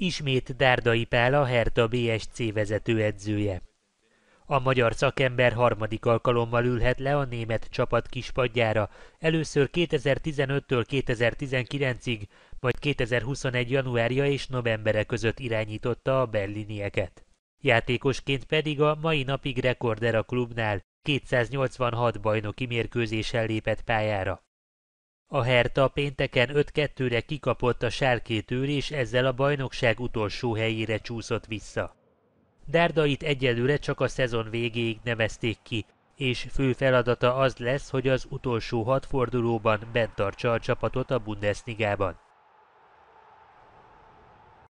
Ismét Dárdai Pál a Herta BSC vezetőedzője. A magyar szakember harmadik alkalommal ülhet le a német csapat kispadjára, először 2015-től 2019-ig, majd 2021. januárja és novembere között irányította a berlinieket. Játékosként pedig a mai napig rekorder a klubnál, 286 bajnoki mérkőzésen lépett pályára. A Herta pénteken 5-2-re kikapott a sárkétőr, és ezzel a bajnokság utolsó helyére csúszott vissza. Dárdait egyelőre csak a szezon végéig nevezték ki, és fő feladata az lesz, hogy az utolsó hat fordulóban bent tartsa a csapatot a Bundesligában.